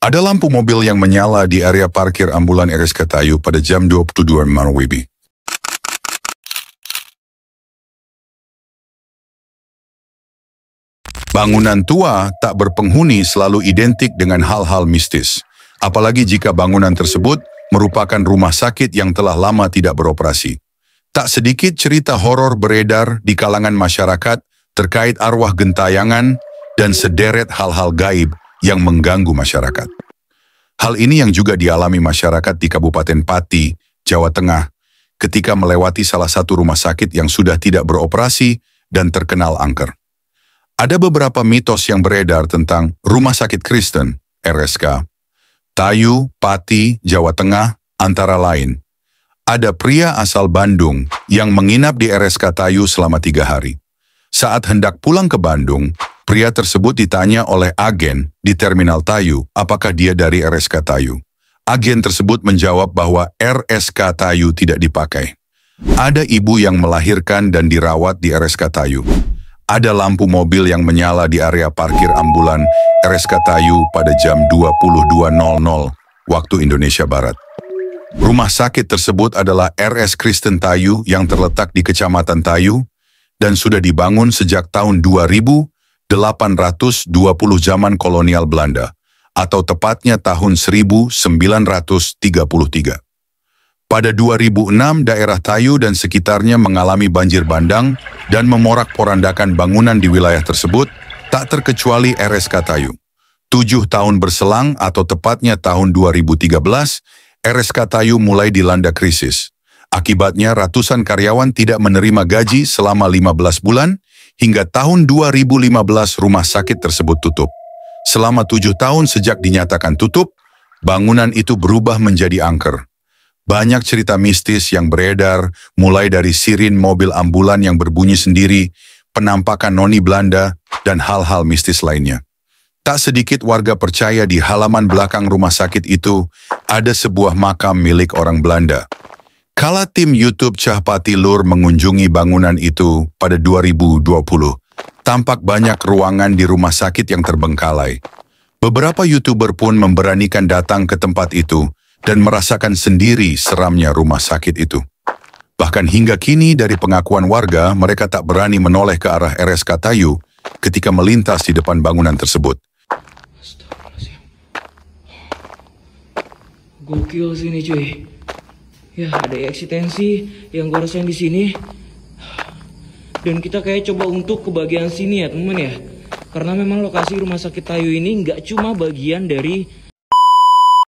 Ada lampu mobil yang menyala di area parkir ambulan RS Katayu pada jam 22 WIB. Bangunan tua tak berpenghuni selalu identik dengan hal-hal mistis. Apalagi jika bangunan tersebut merupakan rumah sakit yang telah lama tidak beroperasi. Tak sedikit cerita horor beredar di kalangan masyarakat terkait arwah gentayangan dan sederet hal-hal gaib yang mengganggu masyarakat. Hal ini yang juga dialami masyarakat di Kabupaten Pati, Jawa Tengah, ketika melewati salah satu rumah sakit yang sudah tidak beroperasi dan terkenal angker. Ada beberapa mitos yang beredar tentang Rumah Sakit Kristen, RSK. Tayu, Pati, Jawa Tengah, antara lain. Ada pria asal Bandung yang menginap di RSK Tayu selama tiga hari. Saat hendak pulang ke Bandung, Pria tersebut ditanya oleh agen di Terminal Tayu apakah dia dari RSK Tayu. Agen tersebut menjawab bahwa RSK Tayu tidak dipakai. Ada ibu yang melahirkan dan dirawat di RSK Tayu. Ada lampu mobil yang menyala di area parkir ambulan RSK Tayu pada jam 22.00 waktu Indonesia Barat. Rumah sakit tersebut adalah RS Kristen Tayu yang terletak di Kecamatan Tayu dan sudah dibangun sejak tahun 2000 820 zaman kolonial Belanda, atau tepatnya tahun 1933. Pada 2006, daerah Tayu dan sekitarnya mengalami banjir bandang dan memorak-porandakan bangunan di wilayah tersebut, tak terkecuali RSK Tayu. Tujuh tahun berselang atau tepatnya tahun 2013, RSK Tayu mulai dilanda krisis. Akibatnya ratusan karyawan tidak menerima gaji selama 15 bulan Hingga tahun 2015 rumah sakit tersebut tutup. Selama tujuh tahun sejak dinyatakan tutup, bangunan itu berubah menjadi angker. Banyak cerita mistis yang beredar, mulai dari sirin mobil ambulan yang berbunyi sendiri, penampakan noni Belanda, dan hal-hal mistis lainnya. Tak sedikit warga percaya di halaman belakang rumah sakit itu ada sebuah makam milik orang Belanda kala tim YouTube Cahpati Lur mengunjungi bangunan itu pada 2020, tampak banyak ruangan di rumah sakit yang terbengkalai. Beberapa YouTuber pun memberanikan datang ke tempat itu dan merasakan sendiri seramnya rumah sakit itu. Bahkan hingga kini dari pengakuan warga, mereka tak berani menoleh ke arah RS Katayu ketika melintas di depan bangunan tersebut. Gokil sini cuy ya ada eksistensi yang gue rasain di sini dan kita kayak coba untuk ke bagian sini ya teman ya karena memang lokasi rumah sakit Tayu ini nggak cuma bagian dari